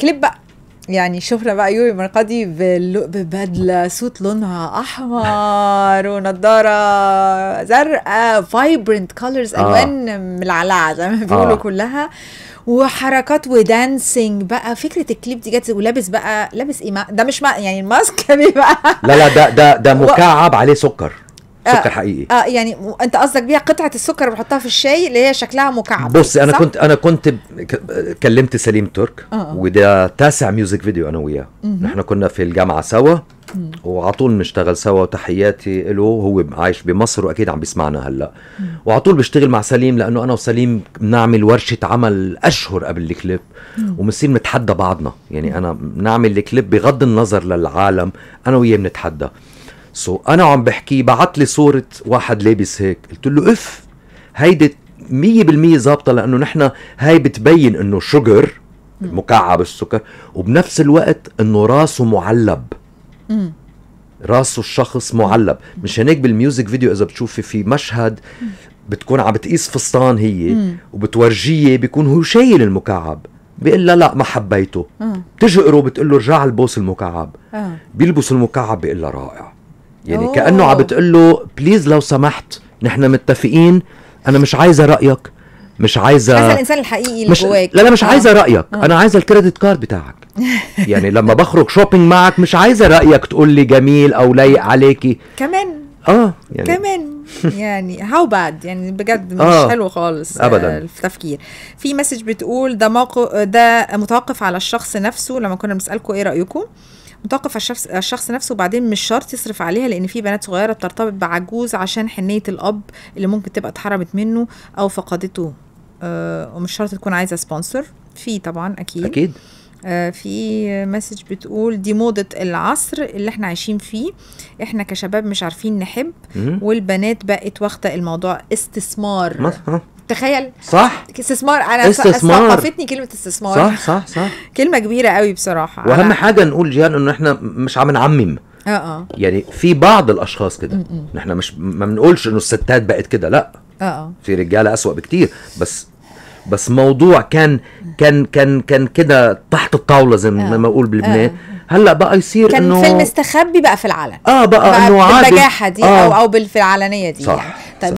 كليب بقى يعني شفنا بقى يوري مرقدي ببدله صوت لونها احمر ونضاره زرقاء فايبرنت آه. كولرز الوان ملعلعه زي ما بيقولوا آه. كلها وحركات ودانسينج بقى فكره الكليب دي جت ولابس بقى لابس ايه ده مش ما يعني الماسك بقى لا لا ده ده ده مكعب عليه سكر آه، سكر حقيقي اه يعني انت قصدك بيها قطعه السكر اللي في الشاي اللي هي شكلها مكعب بص انا صح؟ كنت انا كنت كلمت سليم ترك آه. آه. وده تاسع ميوزك فيديو انا وياه نحن كنا في الجامعه سوا وعلى طول بنشتغل سوا وتحياتي له هو عايش بمصر واكيد عم بيسمعنا هلا وعلى طول بشتغل مع سليم لانه انا وسليم بنعمل ورشه عمل اشهر قبل الكليب وبنصير نتحدى بعضنا يعني انا بنعمل الكليب بغض النظر للعالم انا وياه بنتحدى سو so انا عم بحكيه بعت لي صوره واحد لابس هيك قلت له اف هيدي 100% ظابطه لانه نحن هاي بتبين انه شجر مكعب السكر وبنفس الوقت انه راسه معلب راسه الشخص معلب مشان هيك بالميوزك فيديو اذا بتشوفي في مشهد بتكون عم بتقيس فستان هي وبتورجيه بيكون هو شايل المكعب بيقول لا لا ما حبيته آه. بتجقره بتقول له رجع البوس المكعب آه. بيلبس المكعب بيقول لها رائع يعني أوه. كانه عم بتقول له بليز لو سمحت نحن متفقين انا مش عايزه رايك مش عايزه الانسان الحقيقي اللي مش... جواك لا لا مش عايزه آه. رايك آه. انا عايزه الكريدت كارد بتاعك يعني لما بخرج شوبينج معك مش عايزه رايك تقول لي جميل او لايق عليكي كمان اه يعني كمان يعني هاو باد يعني بجد مش آه. حلو خالص آه، ابدا التفكير في مسج بتقول ده موقف ده متوقف على الشخص نفسه لما كنا بنسالكم ايه رايكم متوقف الشخص, الشخص نفسه وبعدين مش شرط يصرف عليها لان في بنات صغيره بترتبط بعجوز عشان حنيه الاب اللي ممكن تبقى اتحرمت منه او فقدته آه ومش شرط تكون عايزه سبونسر في طبعا اكيد اكيد آه في مسج بتقول دي موضة العصر اللي احنا عايشين فيه احنا كشباب مش عارفين نحب والبنات بقت واخدة الموضوع استثمار تخيل صح استثمار انا استثمار ثقفتني كلمه استثمار صح صح صح كلمه كبيره قوي بصراحه واهم حاجه نقول جيهان انه احنا مش عم نعمم اه اه يعني في بعض الاشخاص كده احنا مش ما بنقولش انه الستات بقت كده لا اه, آه. في رجاله اسوأ بكتير بس بس موضوع كان كان كان كان كده تحت الطاوله زي ما آه. بقول بلبنان آه. هلا بقى يصير كان انه كان فيلم استخبي بقى في العلن اه بقى, بقى انه عادي بالبجاحه دي آه. او او في العلنيه دي صح. يعني